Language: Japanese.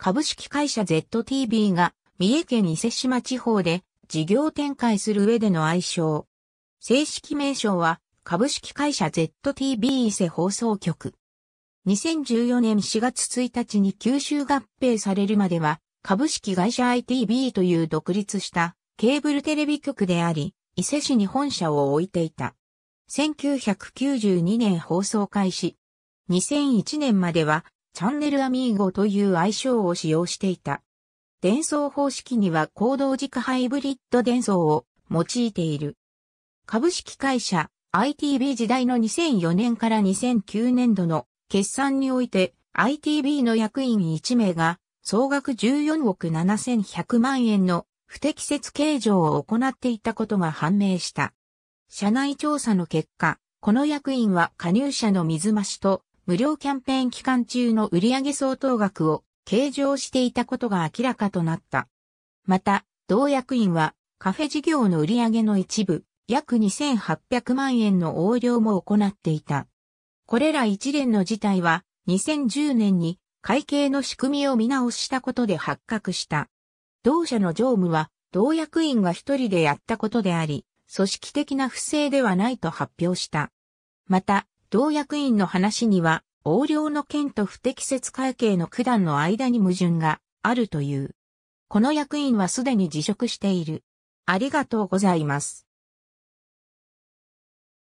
株式会社 ZTB が三重県伊勢志摩地方で事業展開する上での愛称。正式名称は株式会社 ZTB 伊勢放送局。2014年4月1日に九州合併されるまでは株式会社 ITB という独立したケーブルテレビ局であり、伊勢市に本社を置いていた。1992年放送開始。2001年まではチャンネルアミーゴという愛称を使用していた。伝送方式には行動軸ハイブリッド伝送を用いている。株式会社 ITB 時代の2004年から2009年度の決算において ITB の役員1名が総額14億7100万円の不適切計上を行っていたことが判明した。社内調査の結果、この役員は加入者の水増しと無料キャンペーン期間中の売上相当額を計上していたことが明らかとなった。また、同役員はカフェ事業の売上の一部、約2800万円の横領も行っていた。これら一連の事態は2010年に会計の仕組みを見直したことで発覚した。同社の常務は同役員が一人でやったことであり、組織的な不正ではないと発表した。また、同役員の話には、横領の件と不適切会計の九段の間に矛盾があるという。この役員はすでに辞職している。ありがとうございます。